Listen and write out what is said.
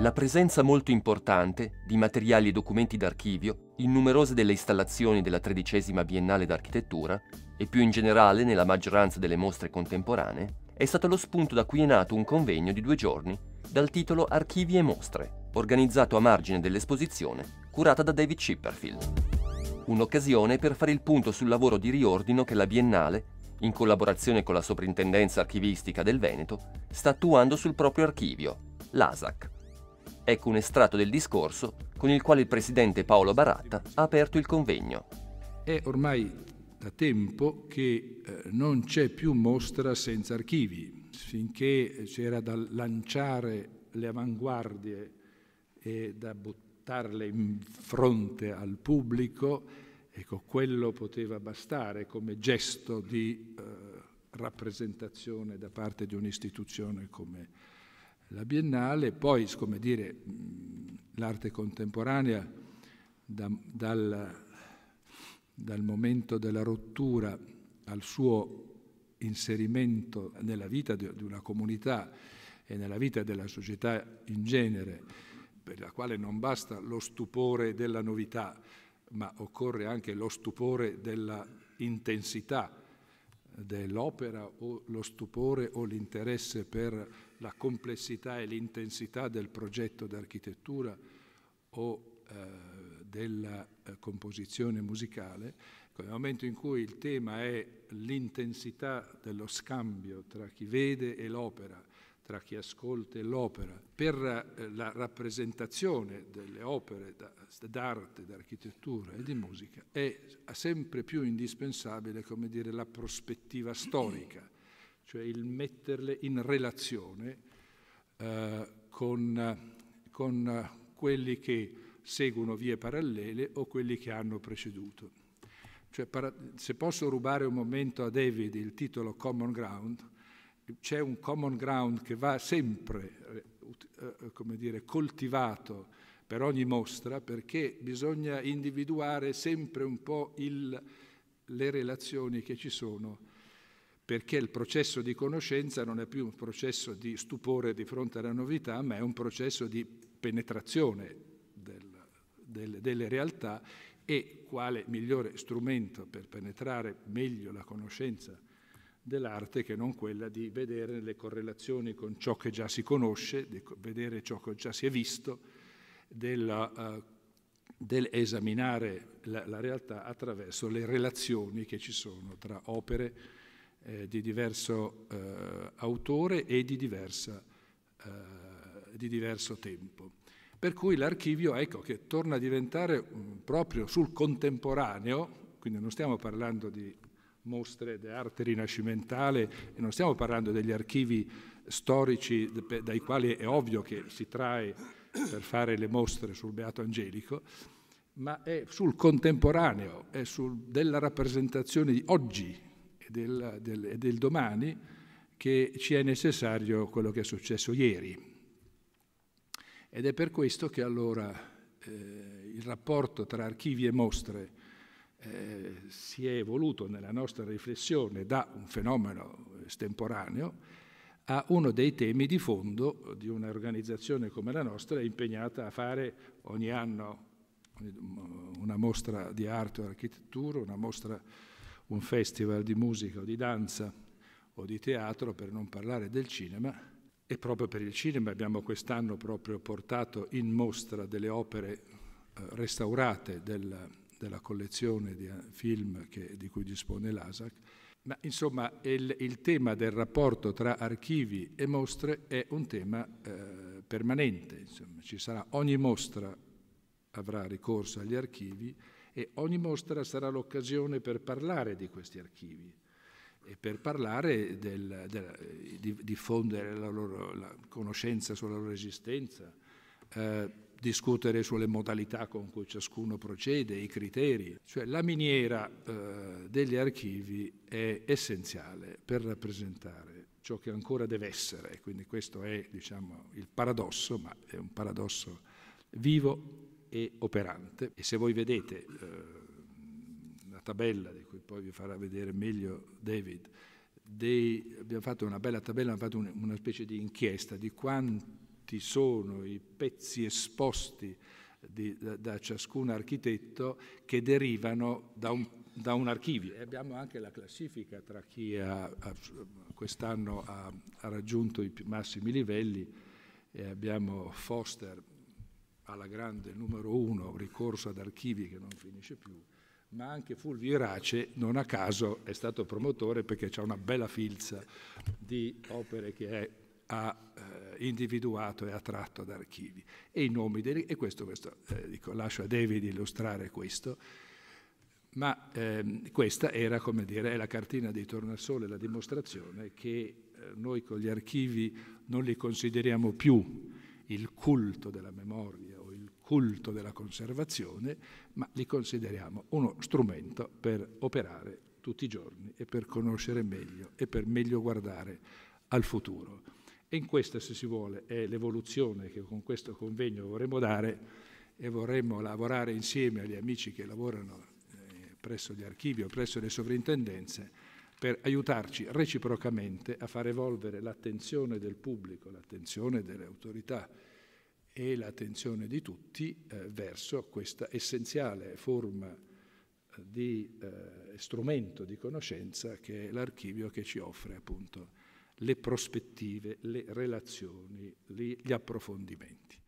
la presenza molto importante di materiali e documenti d'archivio in numerose delle installazioni della tredicesima Biennale d'Architettura e più in generale nella maggioranza delle mostre contemporanee, è stato lo spunto da cui è nato un convegno di due giorni dal titolo Archivi e mostre, organizzato a margine dell'esposizione curata da David Chipperfield. Un'occasione per fare il punto sul lavoro di riordino che la Biennale, in collaborazione con la Soprintendenza Archivistica del Veneto, sta attuando sul proprio archivio, l'ASAC, Ecco un estratto del discorso con il quale il presidente Paolo Baratta ha aperto il convegno. È ormai da tempo che eh, non c'è più mostra senza archivi. Finché c'era da lanciare le avanguardie e da buttarle in fronte al pubblico, ecco, quello poteva bastare come gesto di eh, rappresentazione da parte di un'istituzione come la Biennale, poi come dire, l'arte contemporanea da, dal, dal momento della rottura al suo inserimento nella vita di una comunità e nella vita della società in genere, per la quale non basta lo stupore della novità, ma occorre anche lo stupore della intensità dell'opera o lo stupore o l'interesse per la complessità e l'intensità del progetto d'architettura o eh, della eh, composizione musicale, ecco, nel momento in cui il tema è l'intensità dello scambio tra chi vede e l'opera tra chi ascolta e l'opera, per eh, la rappresentazione delle opere d'arte, d'architettura e di musica, è sempre più indispensabile come dire, la prospettiva storica, cioè il metterle in relazione eh, con, con quelli che seguono vie parallele o quelli che hanno preceduto. Cioè, se posso rubare un momento a David il titolo Common Ground, c'è un common ground che va sempre eh, eh, come dire, coltivato per ogni mostra perché bisogna individuare sempre un po' il, le relazioni che ci sono perché il processo di conoscenza non è più un processo di stupore di fronte alla novità, ma è un processo di penetrazione del, del, delle realtà e quale migliore strumento per penetrare meglio la conoscenza dell'arte che non quella di vedere le correlazioni con ciò che già si conosce, di vedere ciò che già si è visto, della, uh, dell'esaminare la, la, realtà attraverso le relazioni che ci sono tra opere eh, di diverso uh, autore e di, diversa, uh, di diverso tempo. Per cui l'archivio, ecco, che torna a diventare um, proprio sul contemporaneo, quindi non stiamo parlando di mostre d'arte rinascimentale e non stiamo parlando degli archivi storici dai quali è ovvio che si trae per fare le mostre sul Beato Angelico, ma è sul contemporaneo, è sul, della rappresentazione di oggi e del, del, e del domani che ci è necessario quello che è successo ieri. Ed è per questo che allora eh, il rapporto tra archivi e mostre eh, si è evoluto nella nostra riflessione da un fenomeno estemporaneo a uno dei temi di fondo di un'organizzazione come la nostra impegnata a fare ogni anno una mostra di arte o architettura, una mostra, un festival di musica o di danza o di teatro, per non parlare del cinema. E proprio per il cinema abbiamo quest'anno proprio portato in mostra delle opere eh, restaurate del della collezione di eh, film che, di cui dispone l'ASAC, ma insomma il, il, tema del rapporto tra archivi e mostre è un tema eh, permanente, insomma, ci sarà ogni mostra avrà ricorso agli archivi e ogni mostra sarà l'occasione per parlare di questi archivi e per parlare del, del, di diffondere la loro la conoscenza sulla loro esistenza. Eh, discutere sulle modalità con cui ciascuno procede, i criteri. Cioè la miniera eh, degli archivi è essenziale per rappresentare ciò che ancora deve essere, quindi questo è diciamo, il paradosso, ma è un paradosso vivo e operante. E se voi vedete eh, la tabella, di cui poi vi farà vedere meglio David, dei, abbiamo fatto una bella tabella, abbiamo fatto un, una specie di inchiesta di quanto ci sono i pezzi esposti di, da, da, ciascun architetto che derivano da un, da un, archivio. E abbiamo anche la classifica tra chi quest'anno ha, ha, raggiunto i massimi livelli e abbiamo Foster alla grande numero uno, ricorso ad archivi che non finisce più, ma anche Fulvio Irace non a caso è stato promotore perché c'è una bella filza di opere che è ha eh, individuato e ha tratto da archivi. E i nomi dei, e questo, questo eh, dico, lascio a David illustrare questo, ma ehm, questa era, come dire, la cartina di Tornasole, la dimostrazione che eh, noi con gli archivi non li consideriamo più il culto della memoria o il culto della conservazione, ma li consideriamo uno strumento per operare tutti i giorni e per conoscere meglio e per meglio guardare al futuro. E in questa, se si vuole, è l'evoluzione che con questo convegno vorremmo dare e vorremmo lavorare insieme agli amici che lavorano eh, presso gli archivi o presso le sovrintendenze per aiutarci reciprocamente a far evolvere l'attenzione del pubblico, l'attenzione delle autorità e l'attenzione di tutti eh, verso questa essenziale forma eh, di eh, strumento di conoscenza che è l'archivio che ci offre appunto le prospettive, le relazioni, gli approfondimenti.